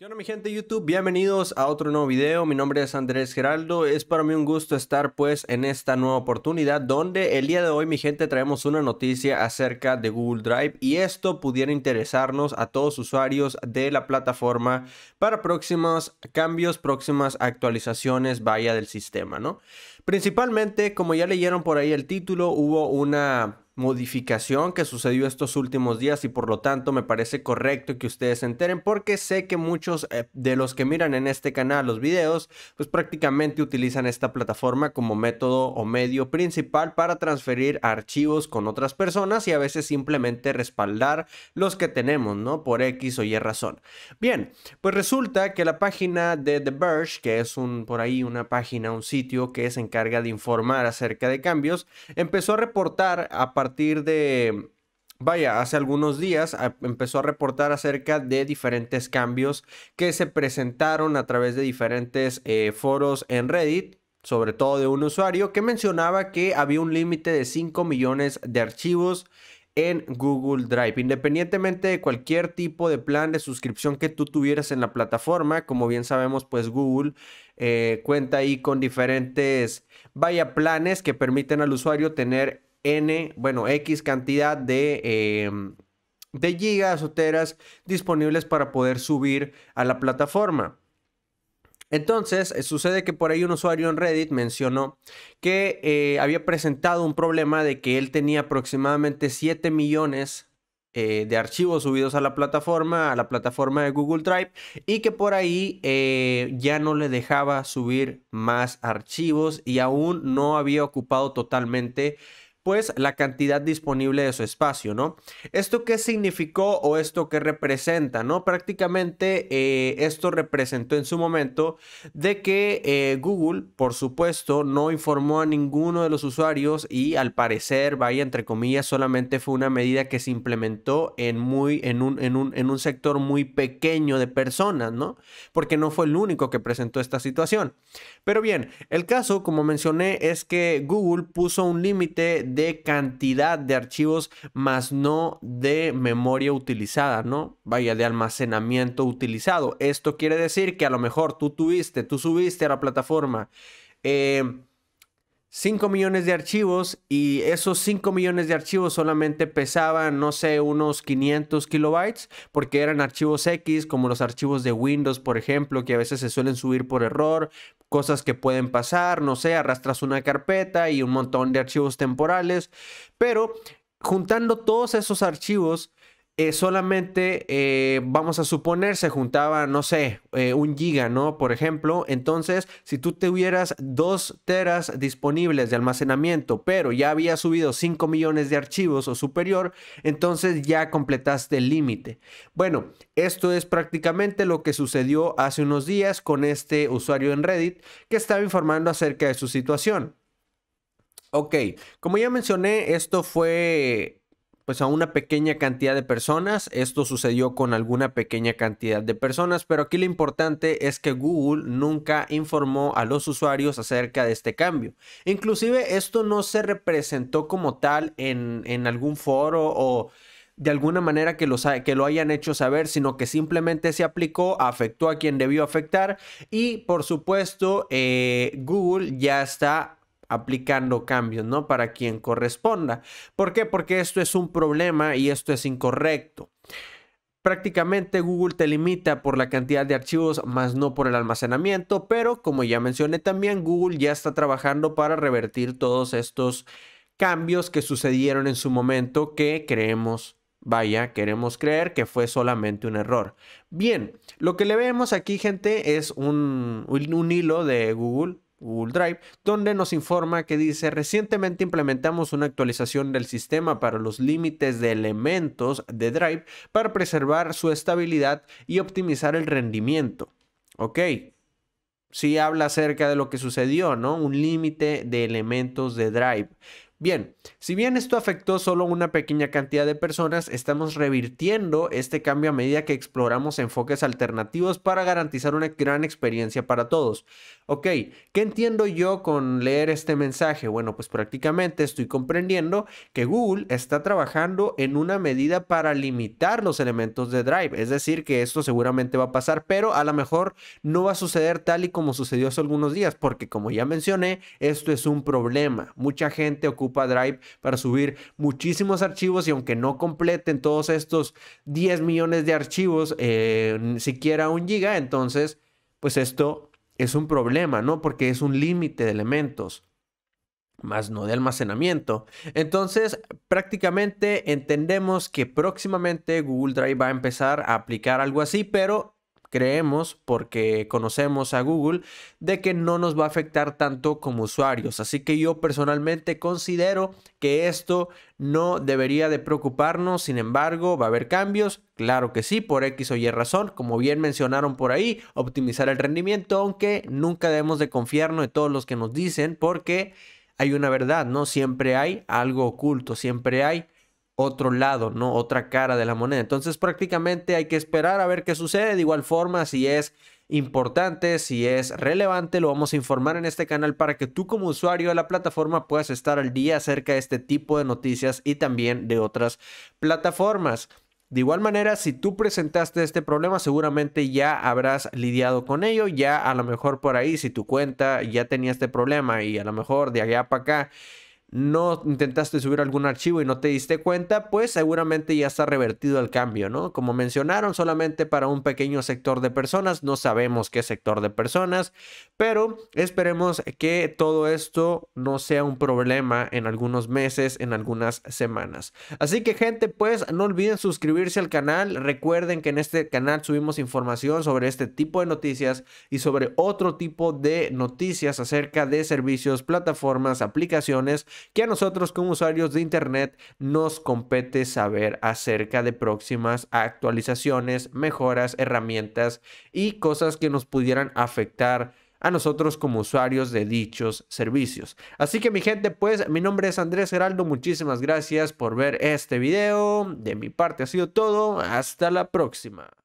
¿Qué mi gente de YouTube? Bienvenidos a otro nuevo video. Mi nombre es Andrés Geraldo. Es para mí un gusto estar pues en esta nueva oportunidad donde el día de hoy mi gente traemos una noticia acerca de Google Drive y esto pudiera interesarnos a todos usuarios de la plataforma para próximos cambios, próximas actualizaciones vaya del sistema, ¿no? Principalmente, como ya leyeron por ahí el título, hubo una modificación que sucedió estos últimos días y por lo tanto me parece correcto que ustedes se enteren porque sé que muchos eh, de los que miran en este canal los videos pues prácticamente utilizan esta plataforma como método o medio principal para transferir archivos con otras personas y a veces simplemente respaldar los que tenemos, ¿no? Por X o Y razón. Bien, pues resulta que la página de The Verge, que es un por ahí una página, un sitio que es en carga de informar acerca de cambios, empezó a reportar a partir de Vaya, hace algunos días empezó a reportar acerca de diferentes cambios que se presentaron a través de diferentes eh, foros en Reddit, sobre todo de un usuario que mencionaba que había un límite de 5 millones de archivos en Google Drive. Independientemente de cualquier tipo de plan de suscripción que tú tuvieras en la plataforma, como bien sabemos, pues Google eh, cuenta ahí con diferentes, vaya, planes que permiten al usuario tener N, bueno, X cantidad de... Em, de gigas o teras disponibles para poder subir a la plataforma. Entonces, eh, sucede que por ahí un usuario en Reddit mencionó que eh, había presentado un problema de que él tenía aproximadamente 7 millones eh, de archivos subidos a la plataforma, a la plataforma de Google Drive, y que por ahí ya no le dejaba subir más archivos y aún no había ocupado totalmente pues la cantidad disponible de su espacio, ¿no? ¿Esto qué significó o esto qué representa, ¿no? Prácticamente eh, esto representó en su momento de que eh, Google, por supuesto, no informó a ninguno de los usuarios y al parecer, vaya, entre comillas, solamente fue una medida que se implementó en, muy, en, un, un, en un sector muy pequeño de personas, ¿no? Porque no fue el único que presentó esta situación. Pero bien, el caso, como mencioné, es que Google puso un límite de cantidad de archivos, más no de memoria utilizada, ¿no? Vaya, de almacenamiento utilizado. Esto quiere decir que a lo mejor tú tuviste, tú subiste a la plataforma. 5 eh, millones de archivos y esos 5 millones de archivos solamente pesaban, no sé, unos 500 kilobytes porque eran archivos X como los archivos de Windows, por ejemplo, que a veces se suelen subir por error, cosas que pueden pasar, no sé, arrastras una carpeta y un montón de archivos temporales, pero juntando todos esos archivos eh, solamente, eh, vamos a suponer, se juntaba, no sé, eh, un giga, ¿no? Por ejemplo, entonces, si tú tuvieras dos teras disponibles de almacenamiento, pero ya había subido 5 millones de archivos o superior, entonces ya completaste el límite. Bueno, esto es prácticamente lo que sucedió hace unos días con este usuario en Reddit que estaba informando acerca de su situación. Ok, como ya mencioné, esto fue pues a una pequeña cantidad de personas. Esto sucedió con alguna pequeña cantidad de personas, pero aquí lo importante es que Google nunca informó a los usuarios acerca de este cambio. Inclusive esto no se representó como tal en, algún foro o de alguna manera que, que lo hayan hecho saber, sino que simplemente se aplicó, afectó a quien debió afectar y por supuesto eh, Google ya está aplicando cambios, ¿no? Para quien corresponda. ¿Por qué? Porque esto es un problema y esto es incorrecto. Prácticamente Google te limita por la cantidad de archivos, más no por el almacenamiento, pero como ya mencioné también, Google ya está trabajando para revertir todos estos cambios que sucedieron en su momento que creemos, vaya, queremos creer que fue solamente un error. Bien, lo que le vemos aquí, gente, es un, un, hilo de Google Google Drive, donde nos informa que dice, recientemente implementamos una actualización del sistema para los límites de elementos de Drive para preservar su estabilidad y optimizar el rendimiento. Ok, sí habla acerca de lo que sucedió, ¿no? Un límite de elementos de Drive. Bien, si bien esto afectó solo una pequeña cantidad de personas, estamos revirtiendo este cambio a medida que exploramos enfoques alternativos para garantizar una gran experiencia para todos. Ok, ¿qué entiendo yo con leer este mensaje? Bueno, pues prácticamente estoy comprendiendo que Google está trabajando en una medida para limitar los elementos de Drive, es decir, que esto seguramente va a pasar, pero a lo mejor no va a suceder tal y como sucedió hace algunos días, porque como ya mencioné, esto es un problema. Mucha gente ocupa Drive para subir muchísimos archivos y aunque no completen todos estos 10 millones de archivos, eh, siquiera un giga, entonces, pues esto es un problema, ¿no? Porque es un límite de elementos más no de almacenamiento. Entonces, prácticamente entendemos que próximamente Google Drive va a empezar a aplicar algo así, pero creemos, porque conocemos a Google, de que no nos va a afectar tanto como usuarios. Así que yo personalmente considero que esto no debería de preocuparnos. Sin embargo, ¿va a haber cambios? Claro que sí, por X o Y razón. Como bien mencionaron por ahí, optimizar el rendimiento, aunque nunca debemos de confiarnos de todos los que nos dicen, porque hay una verdad, ¿no? Siempre hay algo oculto, siempre hay otro lado, ¿no? Otra cara de la moneda. Entonces prácticamente hay que esperar a ver qué sucede. De igual forma, si es importante, si es relevante, lo vamos a informar en este canal para que tú como usuario de la plataforma puedas estar al día acerca de este tipo de noticias y también de otras plataformas. De igual manera, si tú presentaste este problema, seguramente ya habrás lidiado con ello. Ya a lo mejor por ahí, si tu cuenta ya tenía este problema y a lo mejor de allá para acá no intentaste subir algún archivo y no te diste cuenta, pues seguramente ya está revertido el cambio, ¿no? Como mencionaron, solamente para un pequeño sector de personas, no sabemos qué sector de personas, pero esperemos que todo esto no sea un problema en algunos meses, en algunas semanas. Así que gente, pues no olviden suscribirse al canal, recuerden que en este canal subimos información sobre este tipo de noticias y sobre otro tipo de noticias acerca de servicios, plataformas, aplicaciones, que a nosotros como usuarios de Internet nos compete saber acerca de próximas actualizaciones, mejoras, herramientas y cosas que nos pudieran afectar a nosotros como usuarios de dichos servicios. Así que mi gente, pues mi nombre es Andrés Geraldo, muchísimas gracias por ver este video, de mi parte ha sido todo, hasta la próxima.